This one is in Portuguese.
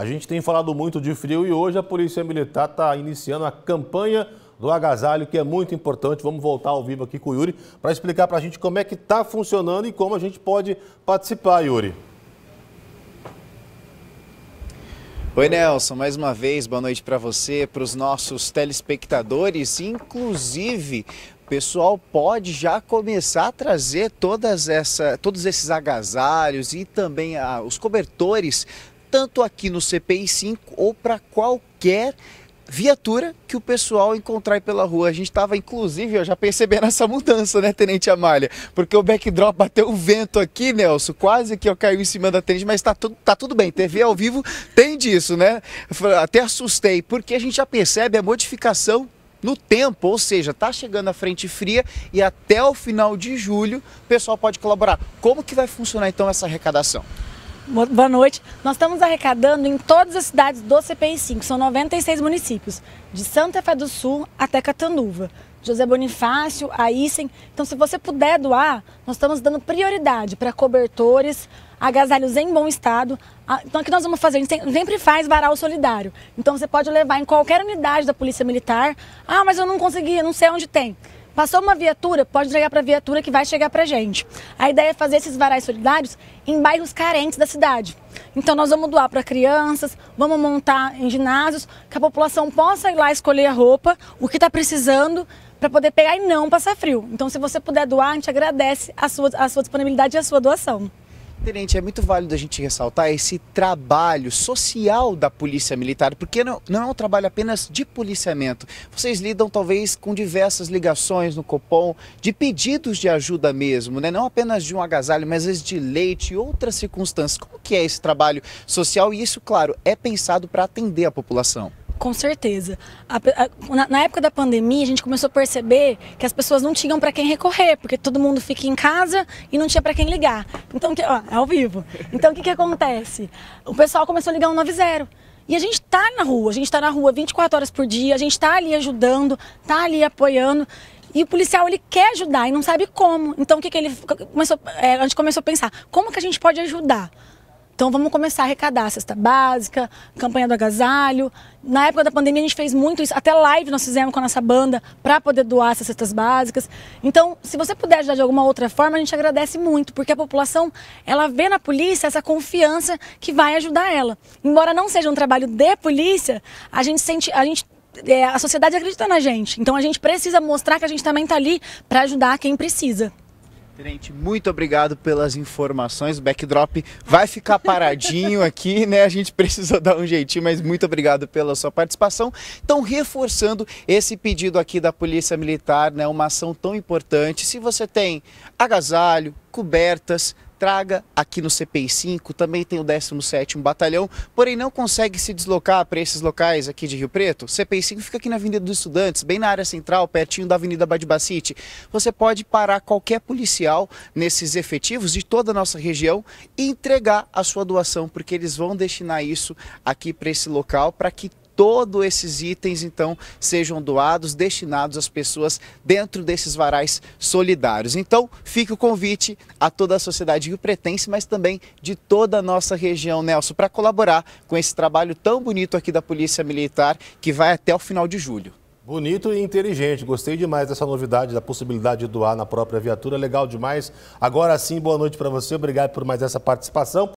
A gente tem falado muito de frio e hoje a Polícia Militar está iniciando a campanha do agasalho, que é muito importante. Vamos voltar ao vivo aqui com o Yuri para explicar para a gente como é que está funcionando e como a gente pode participar, Yuri. Oi, Nelson, mais uma vez, boa noite para você, para os nossos telespectadores, inclusive pessoal pode já começar a trazer todas essa, todos esses agasalhos e também a, ah, os cobertores tanto aqui no CPI 5 ou para qualquer viatura que o pessoal encontrar pela rua. A gente estava, inclusive, eu já percebendo essa mudança, né, Tenente Amália? Porque o backdrop bateu o vento aqui, Nelson, quase que eu caí em cima da Tenente, mas está tudo, tá tudo bem. TV ao vivo tem disso, né? Até assustei, porque a gente já percebe a modificação no tempo, ou seja, está chegando a frente fria e até o final de julho o pessoal pode colaborar. Como que vai funcionar então essa arrecadação? Boa noite. Nós estamos arrecadando em todas as cidades do CPI-5, são 96 municípios, de Santa Fé do Sul até Catanduva. José Bonifácio, a Então, se você puder doar, nós estamos dando prioridade para cobertores, agasalhos em bom estado. Ah, então, o que nós vamos fazer? A gente sempre faz varal solidário. Então, você pode levar em qualquer unidade da Polícia Militar. Ah, mas eu não consegui, não sei onde tem. Passou uma viatura, pode entregar para a viatura que vai chegar para a gente. A ideia é fazer esses varais solidários em bairros carentes da cidade. Então nós vamos doar para crianças, vamos montar em ginásios, que a população possa ir lá escolher a roupa, o que está precisando, para poder pegar e não passar frio. Então se você puder doar, a gente agradece a sua, a sua disponibilidade e a sua doação. Tenente, é muito válido a gente ressaltar esse trabalho social da Polícia Militar, porque não, não é um trabalho apenas de policiamento. Vocês lidam talvez com diversas ligações no Copom, de pedidos de ajuda mesmo, né? não apenas de um agasalho, mas às vezes de leite e outras circunstâncias. Como que é esse trabalho social? E isso, claro, é pensado para atender a população. Com certeza. A, a, na, na, época da pandemia, a gente começou a perceber que as pessoas não tinham para quem recorrer, porque todo mundo fica em casa e não tinha para quem ligar. Então, que, ó, é ao vivo. Então, o que, que acontece? O pessoal começou a ligar o 90. E a gente está na rua, a gente está na rua 24 horas por dia, a gente está ali ajudando, está ali apoiando. E o policial ele quer ajudar e não sabe como. Então o que, que ele começou, é, a gente começou a pensar, como que a gente pode ajudar? Então vamos começar a arrecadar a cesta básica, campanha do agasalho. Na época da pandemia a gente fez muito isso, até live nós fizemos com a nossa banda para poder doar essas cestas básicas. Então, se você puder ajudar de alguma outra forma, a gente agradece muito, porque a população, ela vê na polícia essa confiança que vai ajudar ela. Embora não seja um trabalho de polícia, a gente sente, a gente é, a sociedade acredita na gente. Então a gente precisa mostrar que a gente também está ali para ajudar quem precisa. Tenente, muito obrigado pelas informações. O backdrop vai ficar paradinho aqui, né? A gente precisa dar um jeitinho, mas muito obrigado pela sua participação. Então, reforçando esse pedido aqui da Polícia Militar, né? Uma ação tão importante. Se você tem agasalho, cobertas, traga aqui no CPI 5, também tem o 17 Batalhão, porém não consegue se deslocar para esses locais aqui de Rio Preto. O CPI 5 fica aqui na Avenida dos Estudantes, bem na área central, pertinho da Avenida Badibacite. Você pode parar qualquer policial nesses efetivos de toda a nossa região e entregar a sua doação, porque eles vão destinar isso aqui para esse local para que todos esses itens então sejam doados, destinados às pessoas dentro desses varais solidários. Então, fica o convite a toda a sociedade rio pretense, mas também de toda a nossa região, Nelson, para colaborar com esse trabalho tão bonito aqui da Polícia Militar, que vai até o final de julho. Bonito e inteligente, gostei demais dessa novidade, da possibilidade de doar na própria viatura, legal demais. Agora sim, boa noite para você, obrigado por mais essa participação.